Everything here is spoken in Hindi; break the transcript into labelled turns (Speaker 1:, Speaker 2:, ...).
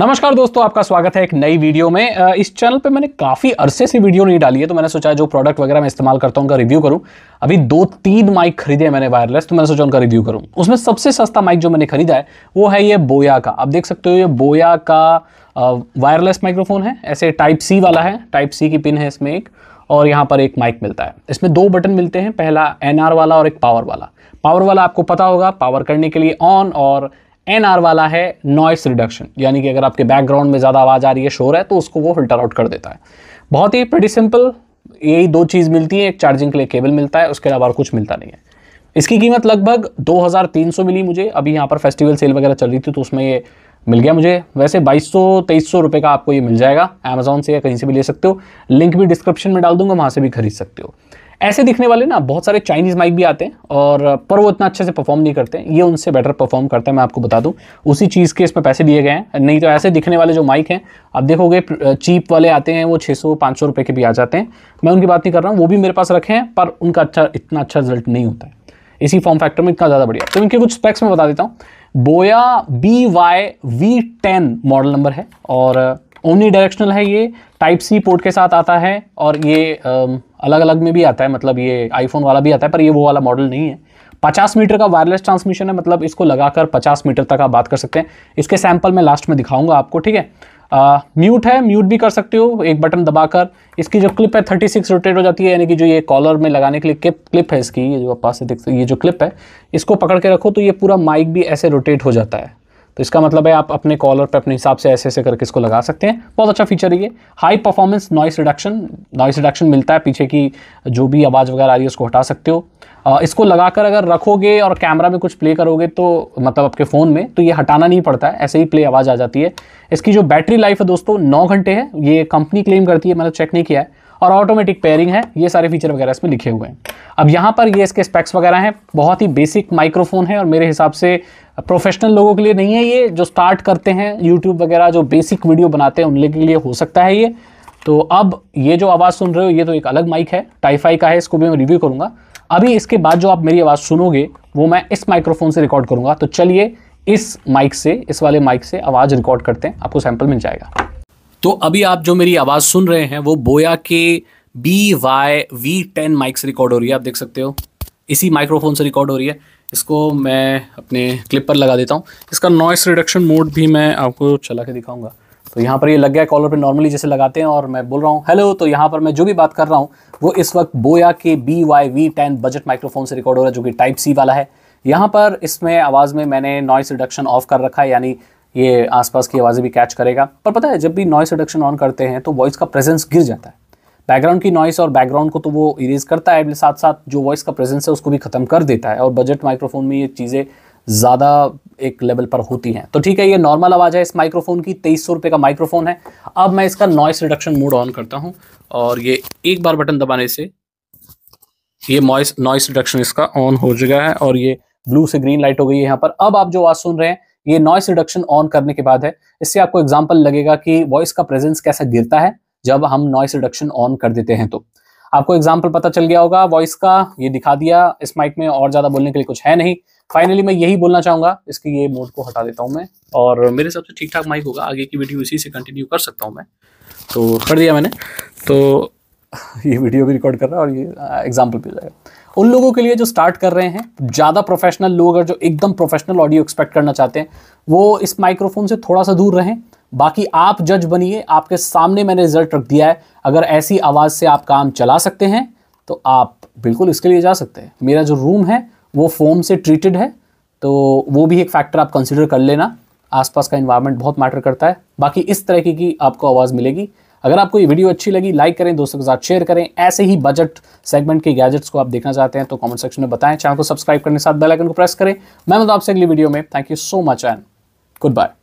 Speaker 1: नमस्कार दोस्तों आपका स्वागत है एक नई वीडियो में इस चैनल पे मैंने काफ़ी अरसे से वीडियो नहीं डाली है तो मैंने सोचा जो प्रोडक्ट वगैरह मैं इस्तेमाल करता हूँ उनका रिव्यू करूँ अभी दो तीन माइक खरीदे मैंने वायरलेस तो मैंने सोचा उनका रिव्यू करूँ उसमें सबसे सस्ता माइक जो मैंने खरीदा है वो है ये बोया का आप देख सकते हो ये बोया का वायरलेस माइक्रोफोन है ऐसे टाइप सी वाला है टाइप सी की पिन है इसमें एक और यहाँ पर एक माइक मिलता है इसमें दो बटन मिलते हैं पहला एन वाला और एक पावर वाला पावर वाला आपको पता होगा पावर करने के लिए ऑन और एन आर वाला है नॉइस रिडक्शन यानी कि अगर आपके बैकग्राउंड में ज़्यादा आवाज़ आ रही है शोर है तो उसको वो फिल्टर आउट कर देता है बहुत ही प्रटी सिंपल यही दो चीज़ मिलती है एक चार्जिंग के लिए केबल मिलता है उसके अलावा और कुछ मिलता नहीं है इसकी कीमत लगभग 2300 मिली मुझे अभी यहाँ पर फेस्टिवल सेल वगैरह चल रही थी तो उसमें ये मिल गया मुझे वैसे 2200 2300 रुपए का आपको ये मिल जाएगा अमेजोन से या कहीं से भी ले सकते हो लिंक भी डिस्क्रिप्शन में डाल दूंगा वहाँ से भी खरीद सकते हो ऐसे दिखने वाले ना बहुत सारे चाइनीज़ माइक भी आते हैं और पर वो इतना अच्छे से परफॉर्म नहीं करते ये उनसे बेटर परफॉर्म करते हैं मैं आपको बता दूं उसी चीज़ के इसमें पैसे दिए गए हैं नहीं तो ऐसे दिखने वाले जो माइक हैं आप देखोगे चीप वाले आते हैं वो 600 500 सौ के भी आ जाते हैं मैं उनकी बात नहीं कर रहा हूँ वो भी मेरे पास रखे हैं पर उनका अच्छा इतना अच्छा रिजल्ट नहीं होता है इसी फॉर्म फैक्टर में इतना ज़्यादा बढ़िया तो इनके कुछ स्पेक्स में बता देता हूँ Boya B Y V ten model number है और ओमनी डायरेक्शनल है ये टाइप सी पोर्ट के साथ आता है और ये um, अलग अलग में भी आता है मतलब ये आईफोन वाला भी आता है पर ये वो वाला मॉडल नहीं है 50 मीटर का वायरलेस ट्रांसमिशन है मतलब इसको लगाकर 50 मीटर तक आप बात कर सकते हैं इसके सैंपल मैं लास्ट में दिखाऊंगा आपको ठीक है म्यूट uh, है म्यूट भी कर सकते हो एक बटन दबाकर इसकी जो क्लिप है 36 रोटेट हो जाती है यानी कि जो ये कॉलर में लगाने के लिए क्लिप क्लिप है इसकी ये जो आप पास से देख सकते ये जो क्लिप है इसको पकड़ के रखो तो ये पूरा माइक भी ऐसे रोटेट हो जाता है तो इसका मतलब है आप अपने कॉलर पे अपने हिसाब से ऐसे ऐसे करके इसको लगा सकते हैं बहुत अच्छा फीचर है ये high performance noise reduction noise reduction मिलता है पीछे की जो भी आवाज़ वगैरह आ रही है उसको हटा सकते हो इसको लगाकर अगर रखोगे और कैमरा में कुछ प्ले करोगे तो मतलब आपके फ़ोन में तो ये हटाना नहीं पड़ता है ऐसे ही प्ले आवाज़ आ जाती है इसकी जो बैटरी लाइफ है दोस्तों नौ घंटे है ये कंपनी क्लेम करती है मैंने चेक नहीं किया है और ऑटोमेटिक पेयरिंग है ये सारे फीचर वगैरह इसमें लिखे हुए हैं अब यहाँ पर ये इसके स्पेक्स वगैरह हैं बहुत ही बेसिक माइक्रोफोन है और मेरे हिसाब से प्रोफेशनल लोगों के लिए नहीं है ये जो स्टार्ट करते हैं यूट्यूब वगैरह जो बेसिक वीडियो बनाते हैं उन लोगों के लिए हो सकता है ये तो अब ये जो आवाज़ सुन रहे हो ये तो एक अलग माइक है टाईफाई का है इसको भी मैं रिव्यू करूँगा अभी इसके बाद जो आप मेरी आवाज़ सुनोगे वो मैं इस माइक्रोफोन से रिकॉर्ड करूँगा तो चलिए इस माइक से इस वाले माइक से आवाज़ रिकॉर्ड करते हैं आपको सैंपल मिल जाएगा तो अभी आप जो मेरी आवाज़ सुन रहे हैं वो बोया के B Y V ten mic से रिकॉर्ड हो रही है आप देख सकते हो इसी माइक्रोफोन से रिकॉर्ड हो रही है इसको मैं अपने क्लिप पर लगा देता हूँ इसका नॉइस रिडक्शन मोड भी मैं आपको चला के दिखाऊंगा तो यहाँ पर ये लग गया कॉलर पे नॉर्मली जैसे लगाते हैं और मैं बोल रहा हूँ हेलो तो यहाँ पर मैं जो भी बात कर रहा हूँ वो इस वक्त बोया के B Y V ten budget microphone से रिकॉर्ड हो रहा है जो कि टाइप सी वाला है यहाँ पर इसमें आवाज़ में मैंने नॉइस रिडक्शन ऑफ कर रखा है यानी ये आसपास की आवाज़ें भी कैच करेगा पर पता है जब भी नॉइस रिडक्शन ऑन करते हैं तो वॉइस का प्रेजेंस गिर जाता है बैकग्राउंड की नॉइस और बैकग्राउंड को तो वो इरेज करता है साथ साथ जो वॉइस का प्रेजेंस है उसको भी ख़त्म कर देता है और बजट माइक्रोफोन में ये चीज़ें ज़्यादा एक लेवल पर होती हैं तो ठीक है ये नॉर्मल आवाज़ है इस माइक्रोफोन की तेईस सौ का माइक्रोफोन है अब मैं इसका नॉइस रिडक्शन मोड ऑन करता हूँ और ये एक बार बटन दबाने से ये मॉइस नॉइस रिडक्शन इसका ऑन हो चुका है और ये ब्लू से ग्रीन लाइट हो गई है यहाँ पर अब आप जो आवाज़ सुन रहे हैं ये नॉइस रिडक्शन ऑन करने के बाद है इससे आपको एग्जाम्पल लगेगा कि वॉइस का प्रेजेंस कैसा गिरता है जब हम नॉइस रिडक्शन ऑन कर देते हैं तो आपको एग्जाम्पल पता चल गया होगा वॉइस का ये दिखा दिया इस माइक में और ज़्यादा बोलने के लिए कुछ है नहीं फाइनली मैं यही बोलना चाहूंगा इसकी ये मोड को हटा देता हूँ मैं और मेरे हिसाब से ठीक ठाक माइक होगा आगे की वीडियो इसी से कंटिन्यू कर सकता हूँ मैं तो कर दिया मैंने तो ये वीडियो भी रिकॉर्ड कर रहा है और ये एग्जाम्पल भी जाएगा उन लोगों के लिए जो स्टार्ट कर रहे हैं ज़्यादा प्रोफेशनल लोग और जो एकदम प्रोफेशनल ऑडियो एक्सपेक्ट करना चाहते हैं वो इस माइक्रोफोन से थोड़ा सा दूर रहें बाकी आप जज बनिए आपके सामने मैंने रिजल्ट रख दिया है अगर ऐसी आवाज़ से आप काम चला सकते हैं तो आप बिल्कुल इसके लिए जा सकते हैं मेरा जो रूम है वो फोम से ट्रीटेड है तो वो भी एक फैक्टर आप कंसिडर कर लेना आसपास का इन्वायरमेंट बहुत मैटर करता है बाकी इस तरह की आपको आवाज़ मिलेगी अगर आपको ये वीडियो अच्छी लगी लाइक करें दोस्तों के साथ शेयर करें ऐसे ही बजट सेगमेंट के गैजेट्स को आप देखना चाहते हैं तो कमेंट सेक्शन में बताएं चैनल को सब्सक्राइब करने के साथ बेल आइकन को प्रेस करें मैं मतलब आपसे अगली वीडियो में thank you so much and good bye